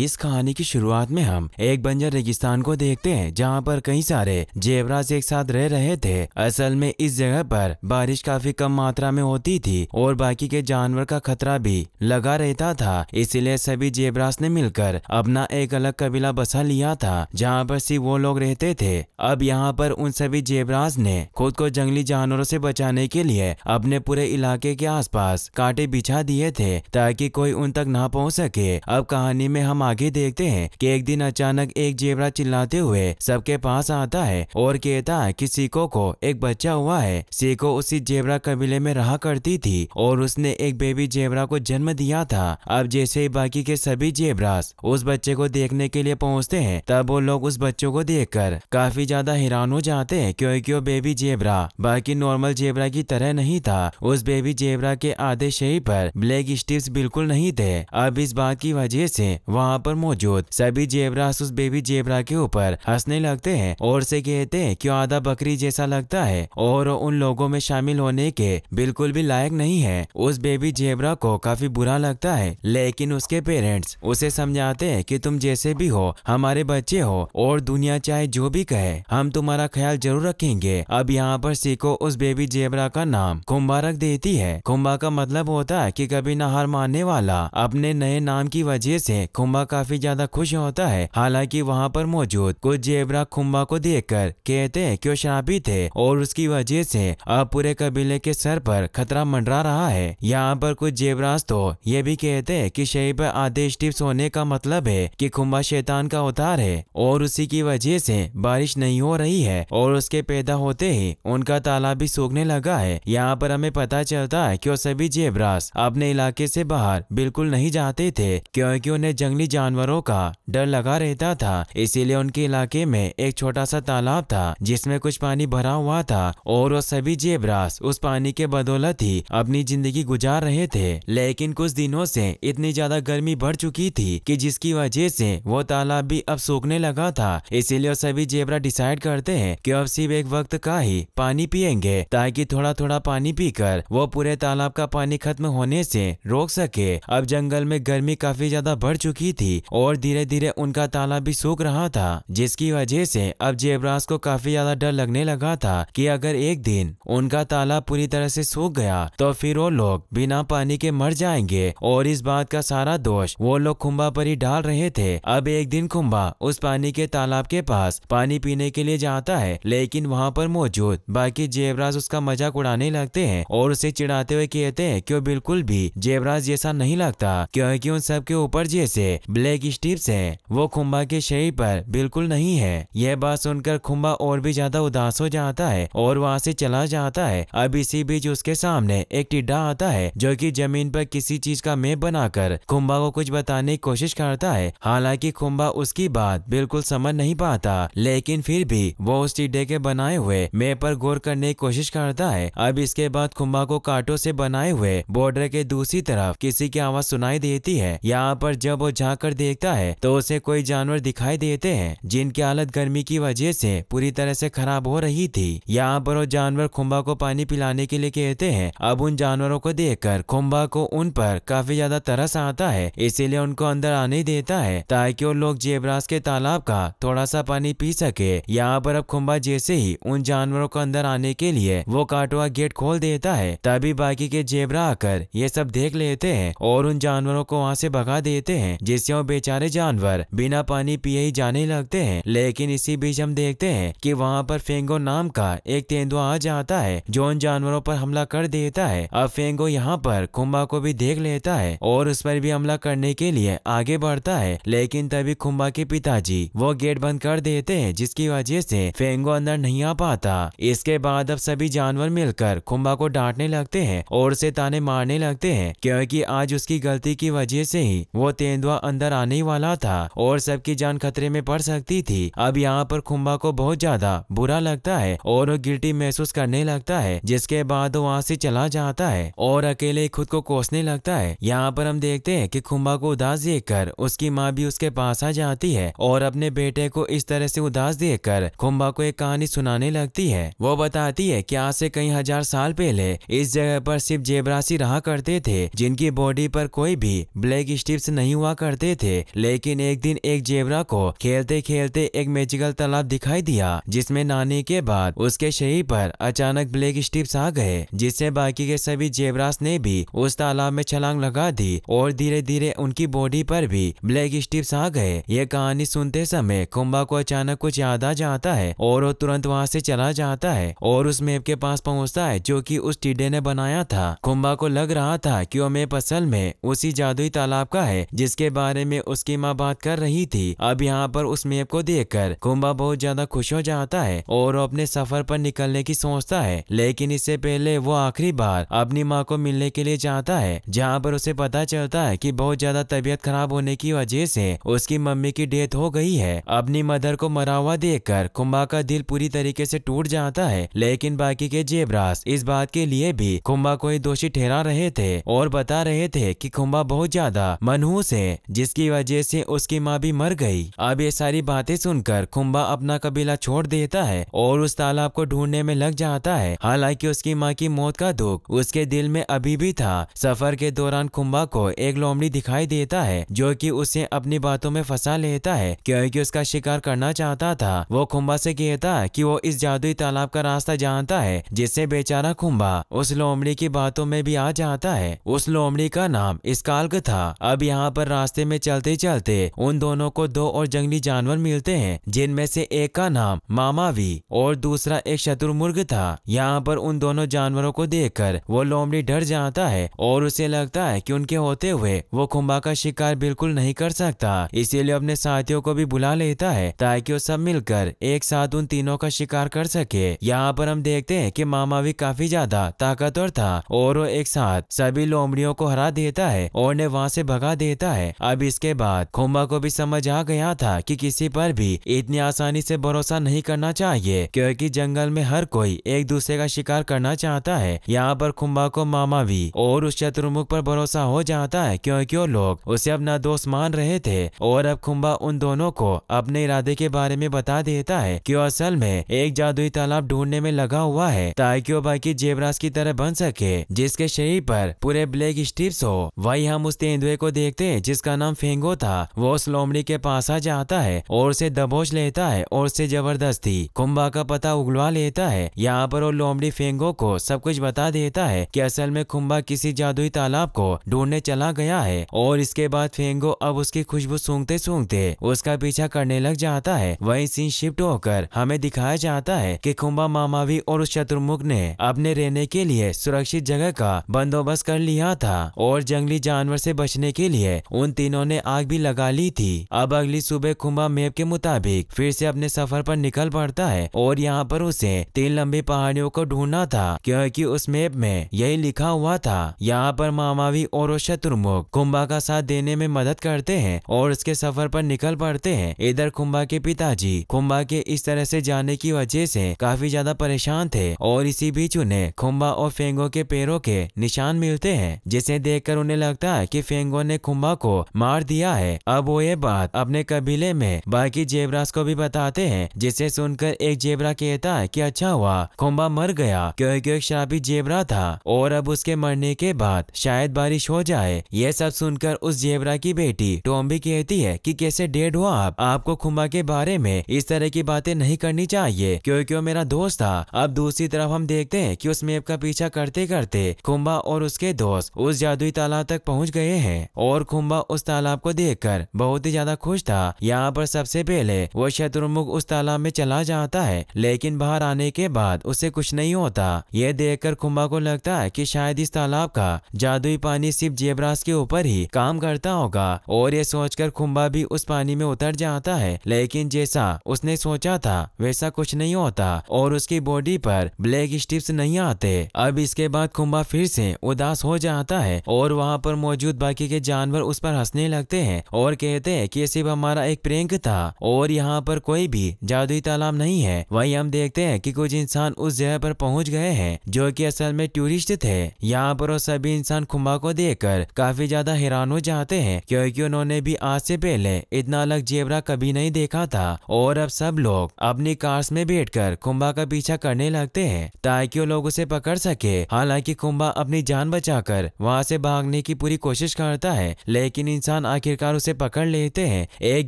इस कहानी की शुरुआत में हम एक बंजर रेगिस्तान को देखते हैं जहाँ पर कई सारे जेवराज एक साथ रह रहे थे असल में इस जगह पर बारिश काफी कम मात्रा में होती थी और बाकी के जानवर का खतरा भी लगा रहता था इसलिए सभी जेवराज ने मिलकर अपना एक अलग कबीला बसा लिया था जहाँ पर सिर्फ वो लोग रहते थे अब यहाँ पर उन सभी जेवराज ने खुद को जंगली जानवरों से बचाने के लिए अपने पूरे इलाके के आस कांटे बिछा दिए थे ताकि कोई उन तक ना पहुँच सके अब कहानी में हम आगे देखते हैं कि एक दिन अचानक एक जेबरा चिल्लाते हुए सबके पास आता है और कहता है कि सीको को एक बच्चा हुआ है सीको उसी जेबरा कबीले में रहा करती थी और उसने एक बेबी जेबरा को जन्म दिया था अब जैसे ही बाकी के सभी जेबरास उस बच्चे को देखने के लिए पहुँचते है तब वो लोग उस बच्चों को कर काफी ज्यादा हैरान हो जाते हैं क्योंकि वो बेबी जेबरा बाकी नॉर्मल जेबरा की तरह नहीं था उस बेबी जेबरा के आधे शरीर पर ब्लैक स्टिप्स बिल्कुल नहीं थे अब इस बात की वजह से वहाँ वहाँ पर मौजूद सभी जेबरास उस बेबी जेबरा के ऊपर हंसने लगते हैं और से कहते हैं क्यों आधा बकरी जैसा लगता है और उन लोगों में शामिल होने के बिल्कुल भी लायक नहीं है उस बेबी जेबरा को काफी बुरा लगता है लेकिन उसके पेरेंट्स उसे समझाते हैं कि तुम जैसे भी हो हमारे बच्चे हो और दुनिया चाहे जो भी कहे हम तुम्हारा ख्याल जरूर रखेंगे अब यहाँ पर सीखो उस बेबी जेबरा का नाम कुंभा रख देती है कुंभा का मतलब होता है कि कभी न हार मानने वाला अपने नए नाम की वजह से कुंभा खुम्बा काफी ज्यादा खुश होता है हालांकि वहाँ पर मौजूद कुछ जेबरा खुम्बा को देख कहते हैं कि वो शराबी थे और उसकी वजह से अब पूरे कबीले के सर पर खतरा मंडरा रहा है यहाँ पर कुछ जेबराज तो ये भी कहते हैं कि शहीद आदेश टिप्स होने का मतलब है कि खुम्बा शैतान का अवतार है और उसी की वजह से बारिश नहीं हो रही है और उसके पैदा होते ही उनका तालाब भी सूखने लगा है यहाँ पर हमें पता चलता है की सभी जेबरास अपने इलाके से बाहर बिल्कुल नहीं जाते थे क्योंकि उन्हें जंगली जानवरों का डर लगा रहता था इसीलिए उनके इलाके में एक छोटा सा तालाब था जिसमें कुछ पानी भरा हुआ था और वो सभी जेबरास उस पानी के बदौलत ही अपनी जिंदगी गुजार रहे थे लेकिन कुछ दिनों से इतनी ज्यादा गर्मी बढ़ चुकी थी कि जिसकी वजह से वो तालाब भी अब सूखने लगा था इसीलिए सभी जेबरा डिसाइड करते हैं कि अब सिर्फ एक वक्त का ही पानी पियेंगे ताकि थोड़ा थोड़ा पानी पीकर वो पूरे तालाब का पानी खत्म होने से रोक सके अब जंगल में गर्मी काफी ज्यादा बढ़ चुकी रही थी और धीरे धीरे उनका ताला भी सूख रहा था जिसकी वजह से अब जेबराज को काफी ज्यादा डर लगने लगा था कि अगर एक दिन उनका ताला पूरी तरह से सूख गया तो फिर वो लोग बिना पानी के मर जाएंगे और इस बात का सारा दोष वो लोग खुम्बा पर ही डाल रहे थे अब एक दिन खुम्बा उस पानी के तालाब के पास पानी पीने के लिए जाता है लेकिन वहाँ पर मौजूद बाकी जेबराज उसका मजाक उड़ाने लगते हैं और उसे चिढ़ाते हुए कहते हैं कि वो बिल्कुल भी जेबराज जैसा नहीं लगता क्योंकि उन सब के ऊपर जैसे ब्लैक स्टिप्स है वो खुम्बा के शरीर पर बिल्कुल नहीं है यह बात सुनकर खुम्बा और भी ज्यादा उदास हो जाता है और वहाँ से चला जाता है अब इसी बीच उसके सामने एक टिड्डा आता है जो कि जमीन पर किसी चीज का मेप बनाकर खुम्बा को कुछ बताने की कोशिश करता है हालांकि खुम्बा उसकी बात बिल्कुल समझ नहीं पाता लेकिन फिर भी वो उस टिड्डे के बनाए हुए मेप पर गौर करने की कोशिश करता है अब इसके बाद खुम्बा को कांटों से बनाए हुए बॉर्डर के दूसरी तरफ किसी की आवाज सुनाई देती है यहाँ पर जब वो जाकर देखता है तो उसे कोई जानवर दिखाई देते हैं जिनकी हालत गर्मी की वजह से पूरी तरह से खराब हो रही थी यहाँ पर वो जानवर खुम्बा को पानी पिलाने के लिए कहते हैं अब उन जानवरों को कर खुम्बा को उन पर काफी ज्यादा तरस आता है इसीलिए उनको अंदर आने देता है ताकि वो लोग जेबराज के तालाब का थोड़ा सा पानी पी सके यहाँ पर अब खुम्बा जैसे ही उन जानवरों को अंदर आने के लिए वो काटवा गेट खोल देता है तभी बाकी के जेबरा आकर ये सब देख लेते हैं और उन जानवरों को वहाँ से भगा देते हैं जिस क्यों बेचारे जानवर बिना पानी पिए ही जाने लगते हैं लेकिन इसी बीच हम देखते हैं कि वहाँ पर फेंगो नाम का एक तेंदुआ आ जाता है जो उन जानवरों पर हमला कर देता है अब फेंगो यहाँ पर खुम्बा को भी देख लेता है और उस पर भी हमला करने के लिए आगे बढ़ता है लेकिन तभी खुम्बा के पिताजी वो गेट बंद कर देते हैं जिसकी वजह से फेंगो अंदर नहीं आ पाता इसके बाद अब सभी जानवर मिलकर खुम्बा को डांटने लगते है और उसे ताने मारने लगते है क्योंकि आज उसकी गलती की वजह से ही वो तेंदुआ अंदर आने वाला था और सबकी जान खतरे में पड़ सकती थी अब यहाँ पर खुम्बा को बहुत ज्यादा बुरा लगता है और वो गिल्टी महसूस करने लगता है जिसके बाद वो वहाँ से चला जाता है और अकेले खुद को कोसने लगता है यहाँ पर हम देखते हैं कि खुम्बा को उदास देखकर उसकी माँ भी उसके पास आ जाती है और अपने बेटे को इस तरह से उदास देखकर खुम्बा को एक कहानी सुनाने लगती है वो बताती है कि आज से कई हजार साल पहले इस जगह पर सिर्फ जेबरासी रहा करते थे जिनकी बॉडी पर कोई भी ब्लैक स्टिप्स नहीं हुआ करते जाते थे लेकिन एक दिन एक जेबरा को खेलते खेलते एक मेजिकल तालाब दिखाई दिया जिसमें नाने के बाद उसके शरीर पर अचानक ब्लैक स्टिप्स आ गए जिससे बाकी के सभी जेबरास ने भी उस तालाब में छलांग लगा दी और धीरे धीरे उनकी बॉडी पर भी ब्लैक स्टिप्स आ गए ये कहानी सुनते समय कुंभा को अचानक कुछ याद आ जाता है और वो तुरंत वहाँ से चला जाता है और उस मेप के पास पहुँचता है जो की उस टीडे ने बनाया था कुंभा को लग रहा था की वो मेप असल में उसी जादुई तालाब का है जिसके बाद बारे में उसकी माँ बात कर रही थी अब यहाँ पर उस मेप को देख कर कुंभा बहुत ज्यादा खुश हो जाता है और अपने सफर पर निकलने की सोचता है लेकिन इससे पहले वो आखिरी बार अपनी माँ को मिलने के लिए जाता है जहाँ पर उसे पता चलता है की बहुत ज्यादा तबीयत खराब होने की वजह से उसकी मम्मी की डेथ हो गई है अपनी मदर को मरा हुआ देख कर कुंभा का दिल पूरी तरीके से टूट जाता है लेकिन बाकी के जेबरास इस बात के लिए भी कुंभा को ही दोषी ठहरा रहे थे और बता रहे थे कि कुंभा बहुत ज्यादा मनहूस है जिसकी वजह से उसकी माँ भी मर गई अब ये सारी बातें सुनकर खुम्बा अपना कबीला छोड़ देता है और उस तालाब को ढूंढने में लग जाता है हालांकि उसकी माँ की मौत का दुख उसके दिल में अभी भी था सफर के दौरान खुम्बा को एक लोमड़ी दिखाई देता है जो कि उसे अपनी बातों में फंसा लेता है क्योंकि उसका शिकार करना चाहता था वो खुम्बा से कहता की वो इस जादुई तालाब का रास्ता जानता है जिससे बेचारा खुम्बा उस लोमड़ी की बातों में भी आ जाता है उस लोमड़ी का नाम इसकाल्क था अब यहाँ पर रास्ते में में चलते चलते उन दोनों को दो और जंगली जानवर मिलते हैं जिनमें से एक का नाम मामावी और दूसरा एक शत्रुमुर्ग था यहाँ पर उन दोनों जानवरों को कर वो लोमड़ी डर जाता है और उसे लगता है की उनके होते हुए वो खुम्बा का शिकार बिल्कुल नहीं कर सकता इसीलिए अपने साथियों को भी बुला लेता है ताकि वो सब मिलकर एक साथ उन तीनों का शिकार कर सके यहाँ पर हम देखते हैं कि मामावी काफी ज्यादा ताकतवर था और वो एक साथ सभी लोमड़ियों को हरा देता है और उन्हें वहाँ से भगा देता है अब इसके बाद खुम्बा को भी समझ आ गया था कि किसी पर भी इतनी आसानी से भरोसा नहीं करना चाहिए क्योंकि जंगल में हर कोई एक दूसरे का शिकार करना चाहता है यहाँ पर खुम्बा को मामा भी और उस शत्रुमुख पर भरोसा हो जाता है क्योंकि वो लोग उसे अपना दोस्त मान रहे थे और अब खुम्बा उन दोनों को अपने इरादे के बारे में बता देता है की असल में एक जादुई तालाब ढूंढने में लगा हुआ है ताकि वो बाकी जेबराज की तरह बन सके जिसके शरीर पर पूरे ब्लैक स्ट्रिप्स हो वही हम उस तेंदुए को देखते हैं जिसका नाम फेंगो था वो उस लोमड़ी के पास आ जाता है और उसे दबोच लेता है और उसे जबरदस्ती कुंभा का पता उगलवा लेता है यहाँ पर वो लोमड़ी फेंगो को सब कुछ बता देता है कि असल में खुम्बा किसी जादुई तालाब को ढूंढने चला गया है और इसके बाद फेंगो अब उसकी खुशबू सूंघते सूंघते उसका पीछा करने लग जाता है वही सीन शिफ्ट होकर हमें दिखाया जाता है कि कुंभा मामावी और उस शत्रुमुख ने अपने रहने के लिए सुरक्षित जगह का बंदोबस्त कर लिया था और जंगली जानवर से बचने के लिए उन तीन इन्होंने आग भी लगा ली थी अब अगली सुबह खुम्बा मेप के मुताबिक फिर से अपने सफर पर निकल पड़ता है और यहाँ पर उसे तीन लंबी पहाड़ियों को ढूंढना था क्योंकि उस मेप में यही लिखा हुआ था यहाँ पर मामावी और शत्रुमुख खुम्बा का साथ देने में मदद करते हैं और उसके सफर पर निकल पड़ते हैं इधर खुम्बा के पिताजी खुम्बा के इस तरह से जाने की वजह से काफी ज्यादा परेशान थे और इसी बीच उन्हें खुम्बा और फेंगो के पैरों के निशान मिलते हैं जिसे देखकर उन्हें लगता है कि फेंगो ने खुम्बा को मार दिया है अब वो ये बात अपने कबीले में बाकी जेबरास को भी बताते हैं जिसे सुनकर एक जेबरा कहता है कि अच्छा हुआ खुम्बा मर गया क्योंकि एक शराबी जेबरा था और अब उसके मरने के बाद शायद बारिश हो जाए ये सब सुनकर उस जेबरा की बेटी टोम्बी कहती है की कैसे डेड हुआ आप आपको खुम्बा के बारे में इस तरह की बातें नहीं करनी चाहिए क्योंकि वो मेरा दोस्त था अब दूसरी तरफ हम देखते हैं कि उस मेप का पीछा करते करते खुम्बा और उसके दोस्त उस जादुई तालाब तक पहुंच गए हैं और खुम्बा उस तालाब को देखकर बहुत ही ज्यादा खुश था यहाँ पर सबसे पहले वो शत्रुमुख उस तालाब में चला जाता है लेकिन बाहर आने के बाद उसे कुछ नहीं होता यह देखकर खुम्बा को लगता है कि शायद इस तालाब का जादुई पानी सिर्फ जेबरास के ऊपर ही काम करता होगा और यह सोचकर खुम्बा भी उस पानी में उतर जाता है लेकिन जैसा उसने सोचा था वैसा कुछ नहीं होता और उसकी बॉडी पर ब्लैक स्टिप्स नहीं आते अब इसके बाद खुम्बा फिर से उदास हो जाता है और वहाँ पर मौजूद बाकी के जानवर उस पर हंसने हंसने लगते हैं और कहते हैं कि सिर्फ हमारा एक प्रियंक था और यहाँ पर कोई भी जादुई तालाब नहीं है वही हम देखते हैं कि कुछ इंसान उस जगह पर पहुँच गए हैं जो कि असल में टूरिस्ट थे यहाँ पर सभी इंसान खुम्बा को कर काफी ज्यादा हैरान हो जाते हैं क्योंकि उन्होंने भी आज से पहले इतना अलग जेबरा कभी नहीं देखा था और अब सब लोग अपनी कार्स में बैठकर खुम्बा का पीछा करने लगते हैं ताकि वो लोग उसे पकड़ सके हालांकि खुम्बा अपनी जान बचाकर वहाँ से भागने की पूरी कोशिश करता है लेकिन इंसान इंसान आखिरकार उसे पकड़ लेते हैं एक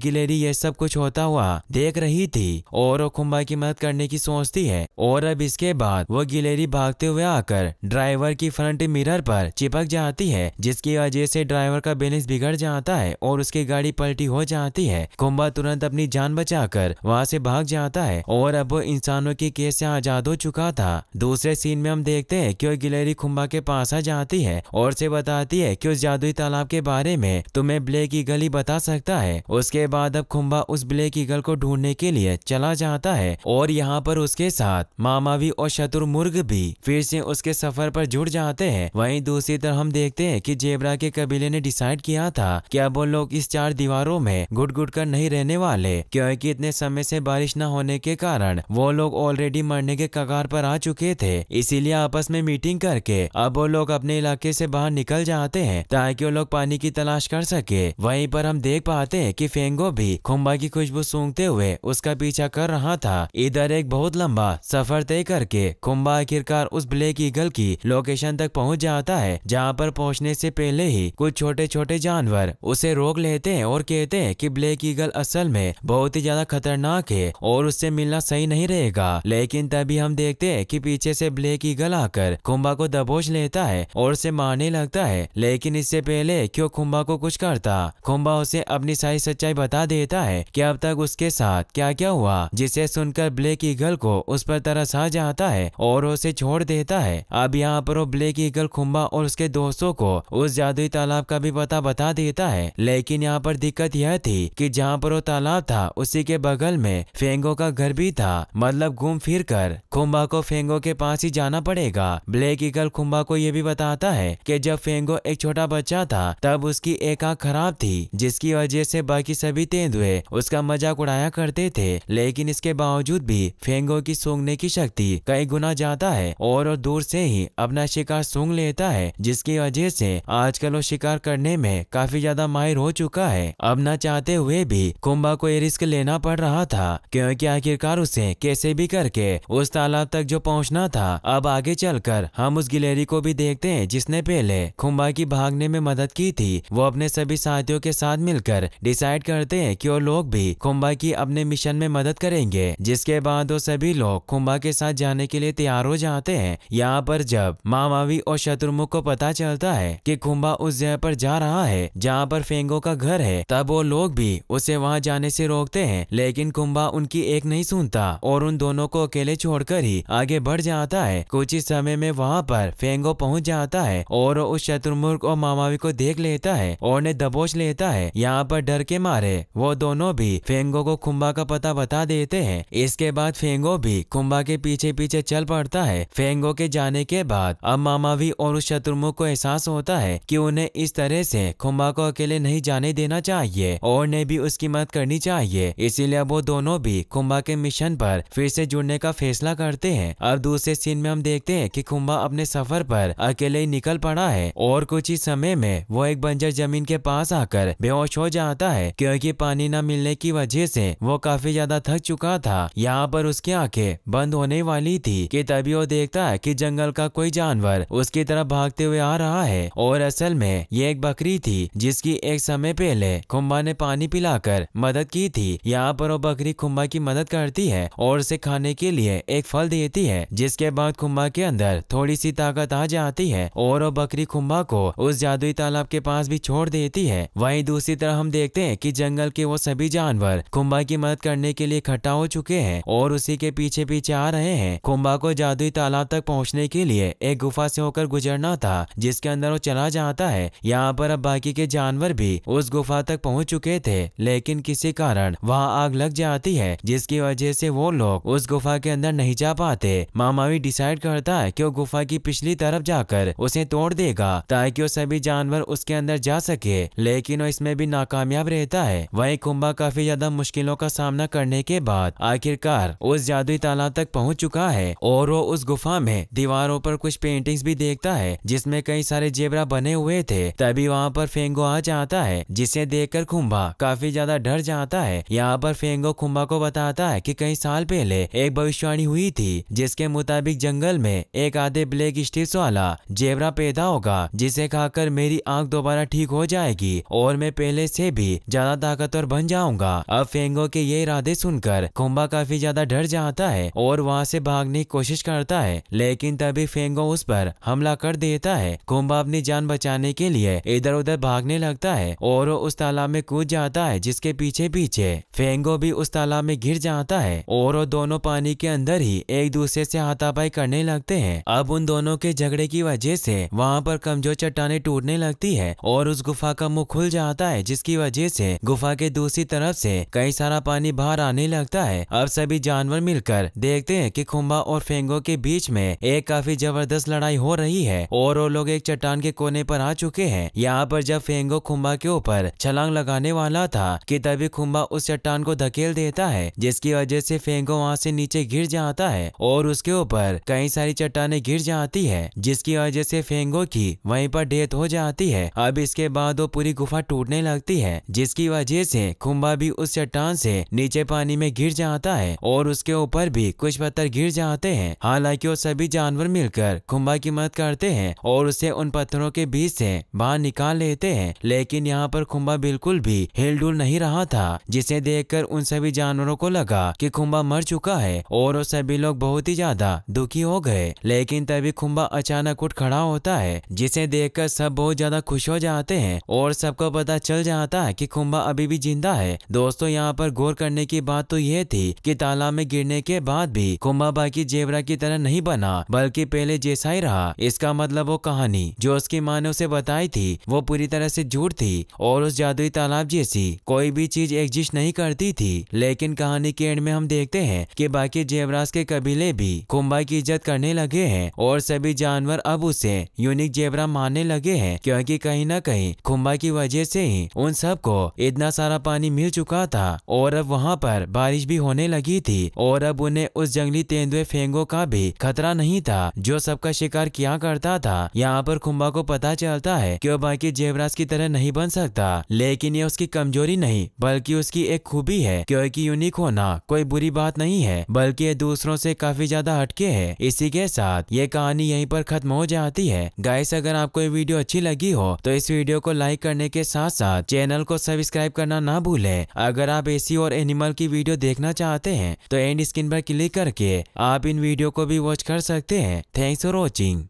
गिलेरी यह सब कुछ होता हुआ देख रही थी और खुम्बा की मदद करने की सोचती है और अब इसके बाद वो गिलेरी भागते हुए आकर ड्राइवर की फ्रंट मिरर पर चिपक जाती है जिसकी वजह से ड्राइवर का बैलेंस बिगड़ जाता है और उसकी गाड़ी पलटी हो जाती है खुम्बा तुरंत अपनी जान बचा कर वहाँ से भाग जाता है और अब वो इंसानों के केस से आजाद हो चुका था दूसरे सीन में हम देखते हैं कि वो गिलेरी खुम्बा के पास आ जाती है और से बताती है कि उस जादुई तालाब के बारे में तुम्हें हमें ब्लैक ईगल ही बता सकता है उसके बाद अब खुम्बा उस ब्लैक ईगल को ढूंढने के लिए चला जाता है और यहाँ पर उसके साथ मामावी और शत्रुमुर्ग भी फिर से उसके सफर पर जुड़ जाते हैं वहीं दूसरी तरफ हम देखते हैं कि जेबरा के कबीले ने डिसाइड किया था कि अब वो लोग इस चार दीवारों में घुट घुट कर नहीं रहने वाले क्योंकि इतने समय से बारिश न होने के कारण वो लोग ऑलरेडी मरने के कगार पर आ चुके थे इसीलिए आपस में मीटिंग करके अब वो लोग अपने इलाके से बाहर निकल जाते हैं ताकि वो लोग पानी की तलाश कर सके वहीं पर हम देख पाते हैं कि फेंगो भी खुम्बा की खुशबू सूंघते हुए उसका पीछा कर रहा था इधर एक बहुत लंबा सफर तय करके खुम्बा आखिरकार उस ब्लैक ईगल की लोकेशन तक पहुंच जाता है जहां पर पहुंचने से पहले ही कुछ छोटे छोटे जानवर उसे रोक लेते हैं और कहते हैं की ब्लैक ईगल असल में बहुत ही ज्यादा खतरनाक है और उससे मिलना सही नहीं रहेगा लेकिन तभी हम देखते हैं कि पीछे से ब्लैक ईगल आकर खुम्बा को दबोच लेता है और उसे मारने लगता है लेकिन इससे पहले क्यों खुम्बा को कुछ करता खुम्बा उसे अपनी सारी सच्चाई बता देता है कि अब तक उसके साथ क्या क्या हुआ जिसे सुनकर ब्लैक ईगल को उस पर तरस आ जाता है और उसे छोड़ देता है अब यहाँ पर वो ब्लैक ईगल खुम्बा और उसके दोस्तों को उस जादुई तालाब का भी पता बता देता है लेकिन यहाँ पर दिक्कत यह थी की जहाँ पर वो तालाब था उसी के बगल में फेंगो का घर भी था मतलब घूम फिर कर खुम्बा को फेंगो के पास ही जाना पड़ेगा ब्लैक ईगल खुम्बा को यह भी बताता है कि जब फेंगो एक छोटा बच्चा था तब उसकी एक दिमाग खराब थी जिसकी वजह से बाकी सभी तेंदुए उसका मजाक उड़ाया करते थे लेकिन इसके बावजूद भी फेंगो की सूंघने की शक्ति कई गुना ज्यादा है और, दूर से ही अपना शिकार सूंघ लेता है जिसकी वजह से आजकल वो शिकार करने में काफी ज्यादा माहिर हो चुका है अब न चाहते हुए भी कुंभा को ये रिस्क लेना पड़ रहा था क्योंकि आखिरकार उसे कैसे भी करके उस तालाब तक जो पहुंचना था अब आगे चलकर हम उस गिलेरी को भी देखते हैं जिसने पहले खुम्बा की भागने में मदद की थी वो अपने सभी सभी साथियों के साथ मिलकर डिसाइड करते हैं कि वो लोग भी खुम्बा की अपने मिशन में मदद करेंगे जिसके बाद वो सभी लोग खुम्बा के साथ जाने के लिए तैयार हो जाते हैं यहाँ पर जब मामावी और शत्रुमुख को पता चलता है कि खुम्बा उस जगह पर जा रहा है जहाँ पर फेंगो का घर है तब वो लोग भी उसे वहाँ जाने से रोकते हैं लेकिन कुंभा उनकी एक नहीं सुनता और उन दोनों को अकेले छोड़कर ही आगे बढ़ जाता है कुछ ही समय में वहाँ पर फेंगो पहुँच जाता है और उस शत्रुमुख और मामावी को देख लेता है और ने में दबोच लेता है यहाँ पर डर के मारे वो दोनों भी फेंगो को खुम्बा का पता बता देते हैं इसके बाद फेंगो भी खुम्बा के पीछे पीछे चल पड़ता है फेंगो के जाने के बाद अब मामा भी और उस शत्रुमुख को एहसास होता है कि उन्हें इस तरह से खुम्बा को अकेले नहीं जाने देना चाहिए और ने भी उसकी मदद करनी चाहिए इसीलिए वो दोनों भी खुम्बा के मिशन पर फिर से जुड़ने का फैसला करते हैं अब दूसरे सीन में हम देखते हैं कि खुम्बा अपने सफर पर अकेले ही निकल पड़ा है और कुछ ही समय में वो एक बंजर जमीन के पास आकर बेहोश हो जाता है क्योंकि पानी न मिलने की वजह से वो काफी ज्यादा थक चुका था यहाँ पर उसकी आंखें बंद होने वाली थी कि तभी वो देखता है कि जंगल का कोई जानवर उसकी तरफ भागते हुए आ रहा है और असल में ये एक बकरी थी जिसकी एक समय पहले खुम्बा ने पानी पिलाकर मदद की थी यहाँ पर वो बकरी खुम्बा की मदद करती है और उसे खाने के लिए एक फल देती है जिसके बाद खुम्बा के अंदर थोड़ी सी ताकत आ जाती है और वो बकरी खुम्बा को उस जादुई तालाब के पास भी छोड़ देती देती है वही दूसरी तरफ हम देखते हैं की जंगल के वो सभी जानवर कुंभा की मदद करने के लिए इकट्ठा हो चुके हैं और उसी के पीछे पीछे आ रहे हैं खुम्बा को जादुई तालाब तक पहुँचने के लिए एक गुफा से होकर गुजरना था जिसके अंदर वो चला जाता है यहाँ पर अब बाकी के जानवर भी उस गुफा तक पहुँच चुके थे लेकिन किसी कारण वहाँ आग लग जाती है जिसकी वजह से वो लोग उस गुफा के अंदर नहीं जा पाते मामा भी डिसाइड करता है कि वो गुफा की पिछली तरफ जाकर उसे तोड़ देगा ताकि वो सभी जानवर उसके अंदर जा सके लेकिन वो इसमें भी नाकामयाब रहता है वही कुंभा काफी ज्यादा मुश्किलों का सामना करने के बाद आखिरकार उस जादुई तालाब तक पहुँच चुका है और वो उस गुफा में दीवारों पर कुछ पेंटिंग्स भी देखता है जिसमे कई सारे जेबरा बने हुए थे तभी वहाँ पर फेंगो आ जाता है जिसे देखकर कुंभा काफी ज्यादा डर जाता है यहाँ पर फेंगो कुंभा को बताता है की कई साल पहले एक भविष्यवाणी हुई थी जिसके मुताबिक जंगल में एक आधे ब्लैक स्टिप्स वाला जेबरा पैदा होगा जिसे खाकर मेरी आंख दोबारा ठीक हो जाए जाएगी और मैं पहले से भी ज्यादा ताकतवर बन जाऊंगा अब फेंगो के ये इरादे सुनकर कुंभा काफी ज्यादा डर जाता है और वहाँ से भागने की कोशिश करता है लेकिन तभी फेंगो उस पर हमला कर देता है कुंभा अपनी जान बचाने के लिए इधर उधर भागने लगता है और उस तालाब में कूद जाता है जिसके पीछे पीछे फेंगो भी उस तालाब में गिर जाता है और दोनों पानी के अंदर ही एक दूसरे से हाथापाई करने लगते हैं अब उन दोनों के झगड़े की वजह से वहाँ पर कमजोर चट्टाने टूटने लगती है और उस गुफा का मुंह खुल जाता है जिसकी वजह से गुफा के दूसरी तरफ से कई सारा पानी बाहर आने लगता है अब सभी जानवर मिलकर देखते हैं कि खुम्बा और फेंगो के बीच में एक काफी जबरदस्त लड़ाई हो रही है और वो लोग एक चट्टान के कोने पर आ चुके हैं यहाँ पर जब फेंगो खुम्बा के ऊपर छलांग लगाने वाला था की तभी खुम्बा उस चट्टान को धकेल देता है जिसकी वजह से फेंगो वहाँ से नीचे गिर जाता है और उसके ऊपर कई सारी चट्टाने गिर जाती है जिसकी वजह से फेंगो की वहीं पर डेथ हो जाती है अब इसके बाद तो पूरी गुफा टूटने लगती है जिसकी वजह से खुम्बा भी उस चट्टान से नीचे पानी में गिर जाता है और उसके ऊपर भी कुछ पत्थर गिर जाते हैं हालांकि वो सभी जानवर मिलकर खुम्बा की मदद करते हैं और उसे उन पत्थरों के बीच से बाहर निकाल लेते हैं लेकिन यहाँ पर खुम्बा बिल्कुल भी हिलडुल नहीं रहा था जिसे देख उन सभी जानवरों को लगा की खुम्बा मर चुका है और वो सभी लोग बहुत ही ज्यादा दुखी हो गए लेकिन तभी खुम्बा अचानक उठ खड़ा होता है जिसे देखकर सब बहुत ज्यादा खुश हो जाते हैं और सबको पता चल जाता है कि खुम्बा अभी भी जिंदा है दोस्तों यहाँ पर गौर करने की बात तो यह थी कि तालाब में गिरने के बाद भी खुम्बा बाकी जेवरा की तरह नहीं बना बल्कि पहले जैसा ही रहा इसका मतलब वो कहानी जो उसकी माँ ने उसे बताई थी वो पूरी तरह से झूठ थी और उस जादुई तालाब जैसी कोई भी चीज एग्जिस्ट नहीं करती थी लेकिन कहानी के एंड में हम देखते हैं कि बाकी जेवराज के कबीले भी खुम्बा की इज्जत करने लगे हैं और सभी जानवर अब उसे यूनिक जेवरा मानने लगे हैं क्योंकि कहीं ना कहीं खुम्बा बम्बई की वजह से ही उन सबको इतना सारा पानी मिल चुका था और अब वहाँ पर बारिश भी होने लगी थी और अब उन्हें उस जंगली तेंदुए फेंगो का भी खतरा नहीं था जो सबका शिकार किया करता था यहाँ पर खुम्बा को पता चलता है की बाकी जेवराज की तरह नहीं बन सकता लेकिन ये उसकी कमजोरी नहीं बल्कि उसकी एक खूबी है क्योंकि यूनिक होना कोई बुरी बात नहीं है बल्कि ये दूसरों से काफी ज्यादा हटके है इसी के साथ ये कहानी यहीं पर खत्म हो जाती है गाइस अगर आपको ये वीडियो अच्छी लगी हो तो इस वीडियो को लाइक लाइक करने के साथ साथ चैनल को सब्सक्राइब करना ना भूलें अगर आप एसी और एनिमल की वीडियो देखना चाहते हैं तो एंड स्क्रीन पर क्लिक करके आप इन वीडियो को भी वॉच कर सकते हैं थैंक्स फॉर वॉचिंग